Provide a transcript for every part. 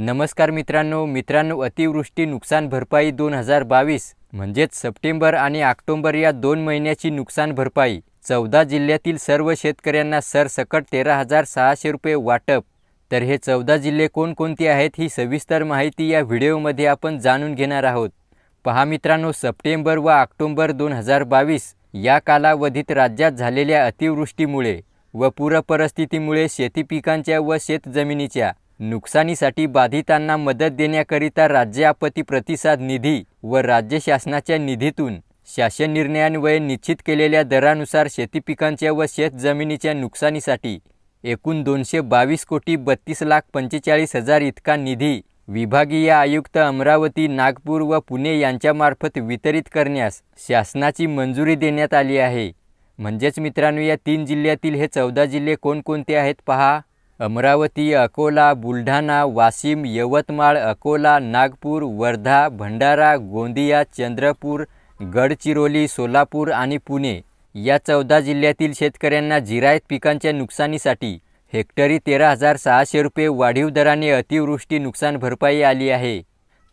नमस्कार मित्रांनो मित्रांनो अतिवृष्टी नुकसान भरपाई दोन हजार बावीस म्हणजेच सप्टेंबर आणि ऑक्टोंबर या दोन महिन्याची नुकसान भरपाई चौदा जिल्ह्यातील सर्व शेतकऱ्यांना सरसकट तेरा हजार सहाशे रुपये वाटप तर हे चौदा जिल्हे कोणकोणते आहेत ही सविस्तर माहिती या व्हिडिओमध्ये आपण जाणून घेणार आहोत पहा मित्रांनो सप्टेंबर व ऑक्टोंबर दोन हजार बावीस या कालावधीत राज्यात झालेल्या अतिवृष्टीमुळे व पूरपरिस्थितीमुळे शेतीपिकांच्या व शेतजमिनीच्या नुकसानीसाठी बाधितांना मदत देण्याकरिता राज्य आपत्ती प्रतिसाद निधी व राज्य शासनाच्या निधीतून शासन निर्णयान्वये निश्चित केलेल्या दरानुसार शेती पिकांच्या व शेत जमिनीच्या नुकसानीसाठी एकूण दोनशे बावीस कोटी बत्तीस लाख पंचेचाळीस हजार इतका निधी विभागीय आयुक्त अमरावती नागपूर व पुणे यांच्यामार्फत वितरित करण्यास शासनाची मंजुरी देण्यात आली आहे म्हणजेच मित्रांनो या तीन जिल्ह्यातील हे चौदा जिल्हे कोणकोणते आहेत पहा अमरावती अकोला बुलढाणा वाशिम यवतमाळ अकोला नागपूर वर्धा भंडारा गोंदिया चंद्रपूर गडचिरोली सोलापूर आणि पुणे या चौदा जिल्ह्यातील शेतकऱ्यांना जिरायत पिकांच्या नुकसानीसाठी हेक्टरी तेरा हजार सहाशे रुपये वाढीव दराने अतिवृष्टी नुकसान भरपाई आली आहे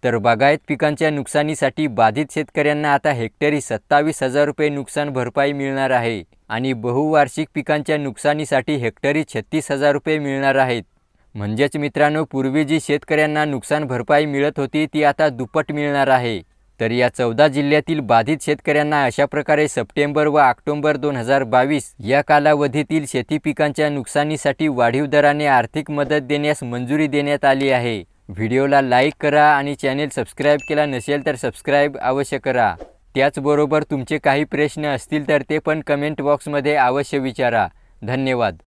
तर बागायत पिकांच्या नुकसानीसाठी बाधित शेतकऱ्यांना आता हेक्टरी सत्तावीस हजार रुपये नुकसान भरपाई मिळणार आहे आणि बहुवार्षिक पिकांच्या नुकसानीसाठी हेक्टरी छत्तीस हजार रुपये मिळणार आहेत म्हणजेच मित्रांनो पूर्वी जी शेतकऱ्यांना नुकसान भरपाई मिळत होती ती आता दुप्पट मिळणार आहे तर या चौदा जिल्ह्यातील बाधित शेतकऱ्यांना अशा प्रकारे सप्टेंबर व ऑक्टोबर दोन हजार बावीस या कालावधीतील शेती पिकांच्या नुकसानीसाठी वाढीव दराने आर्थिक मदत देण्यास मंजुरी देण्यात आली आहे व्हिडिओला लाईक करा आणि चॅनेल सबस्क्राईब केला नसेल तर सबस्क्राईब अवश्य करा त्याचबरोबर तुमचे काही प्रश्न असतील तर ते पण कमेंट बॉक्समध्ये अवश्य विचारा धन्यवाद